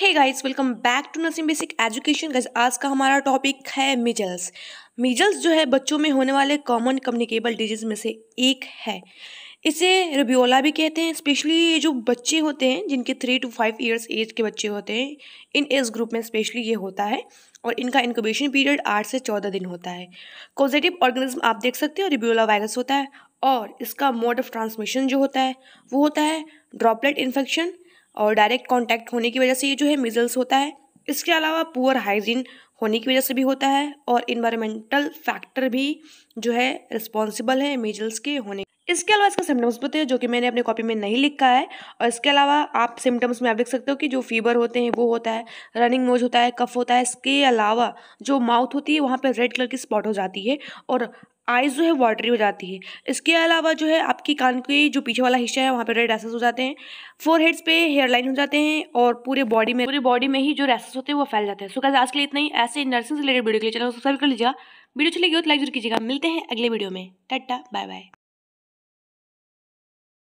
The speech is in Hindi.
hey guys welcome back to nursing basic education guys आज का हमारा टॉपिक है मिजल्स मिजल्स जो है बच्चों में होने वाले कॉमन कम्युनिकेबल डिजीज में से एक है इसे रबियोला भी कहते हैं स्पेशली ये जो बच्चे होते हैं जिनके three to five years age के बच्चे होते हैं इन एज ग्रुप में स्पेशली ये होता है और इनका इनक्यूबेशन पीरियड आठ से चौदह दिन होता है कॉजेटिव ऑर्गेनिज्म आप देख सकते हो रिब्योला वायरस होता है और इसका मोड ऑफ ट्रांसमिशन जो होता है वो होता है ड्रॉपलेट इन्फेक्शन और डायरेक्ट कॉन्टैक्ट होने की वजह से ये जो है मिजल्स होता है इसके अलावा पुअर हाइजीन होने की वजह से भी होता है और इन्वायरमेंटल फैक्टर भी जो है रिस्पॉन्सिबल है मिजल्स के होने इसके अलावा इसका सिम्टम्स बताए हैं जो कि मैंने अपने कॉपी में नहीं लिखा है और इसके अलावा आप सिम्टम्स में आप लिख सकते हो कि जो फीवर होते हैं वो होता है रनिंग नोज होता है कफ होता है इसके अलावा जो माउथ होती है वहाँ पर रेड कलर की स्पॉट हो जाती है और आइज़ जो है वाटरी हो जाती है इसके अलावा जो है आपकी कान के जो पीछे वाला हिस्सा है वहाँ पे रेड रैसेस हो जाते हैं फोर हेड्स पे हेयर लाइन हो जाते हैं और पूरे बॉडी में पूरी बॉडी में ही जो रैसेस होते हैं वो फैल जाते हैं सो आज के लिए इतना ही ऐसे नर्सिंग रिलेटेड वीडियो के लिए चैनल सब्सक्राइब कर लीजिएगा वीडियो चलेगी तो लाइक जरूर कीजिएगा मिलते हैं अगले वीडियो में टाटा बाय बाय